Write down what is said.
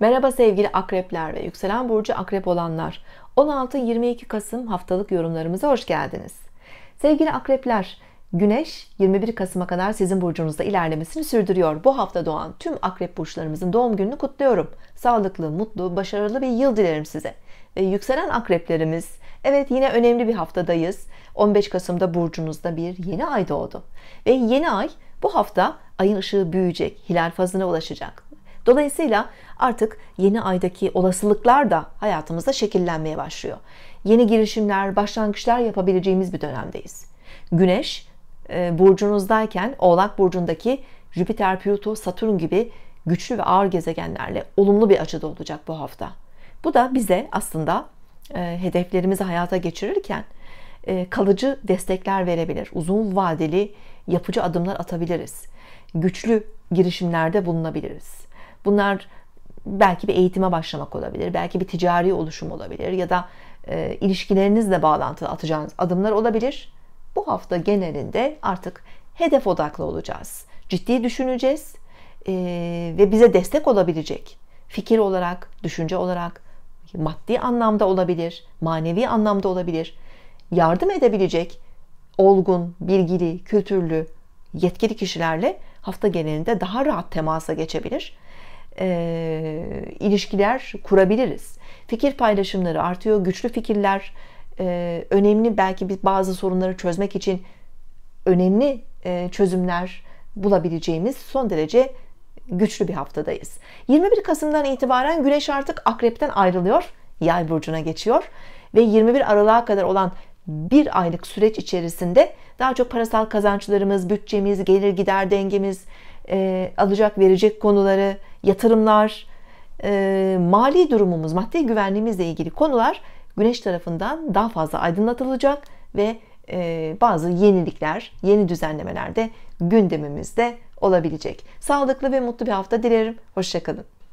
Merhaba sevgili akrepler ve yükselen burcu akrep olanlar. 16-22 Kasım haftalık yorumlarımıza hoş geldiniz. Sevgili akrepler, Güneş 21 Kasım'a kadar sizin burcunuzda ilerlemesini sürdürüyor. Bu hafta doğan tüm akrep burçlarımızın doğum gününü kutluyorum. Sağlıklı, mutlu, başarılı bir yıl dilerim size. Ve yükselen akreplerimiz, evet yine önemli bir haftadayız. 15 Kasım'da burcunuzda bir yeni ay doğdu. Ve yeni ay bu hafta ayın ışığı büyüyecek, hilal fazına ulaşacak. Dolayısıyla artık yeni aydaki olasılıklar da hayatımızda şekillenmeye başlıyor. Yeni girişimler, başlangıçlar yapabileceğimiz bir dönemdeyiz. Güneş e, burcunuzdayken Oğlak burcundaki Jüpiter, Plüto, Satürn gibi güçlü ve ağır gezegenlerle olumlu bir açıda olacak bu hafta. Bu da bize aslında e, hedeflerimizi hayata geçirirken e, kalıcı destekler verebilir. Uzun vadeli yapıcı adımlar atabiliriz. Güçlü girişimlerde bulunabiliriz. Bunlar belki bir eğitime başlamak olabilir, belki bir ticari oluşum olabilir ya da e, ilişkilerinizle bağlantılı atacağınız adımlar olabilir. Bu hafta genelinde artık hedef odaklı olacağız. Ciddi düşüneceğiz e, ve bize destek olabilecek fikir olarak, düşünce olarak, maddi anlamda olabilir, manevi anlamda olabilir. Yardım edebilecek olgun, bilgili, kültürlü, yetkili kişilerle hafta genelinde daha rahat temasa geçebilir e, ilişkiler kurabiliriz. Fikir paylaşımları artıyor, güçlü fikirler e, önemli belki biz bazı sorunları çözmek için önemli e, çözümler bulabileceğimiz son derece güçlü bir haftadayız. 21 Kasım'dan itibaren Güneş artık Akrep'ten ayrılıyor, Yay burcuna geçiyor ve 21 Aralık'a kadar olan bir aylık süreç içerisinde daha çok parasal kazançlarımız, bütçemiz, gelir gider dengemiz, e, alacak verecek konuları, yatırımlar, e, mali durumumuz, maddi güvenliğimizle ilgili konular güneş tarafından daha fazla aydınlatılacak ve e, bazı yenilikler, yeni düzenlemeler de gündemimizde olabilecek. Sağlıklı ve mutlu bir hafta dilerim. Hoşçakalın.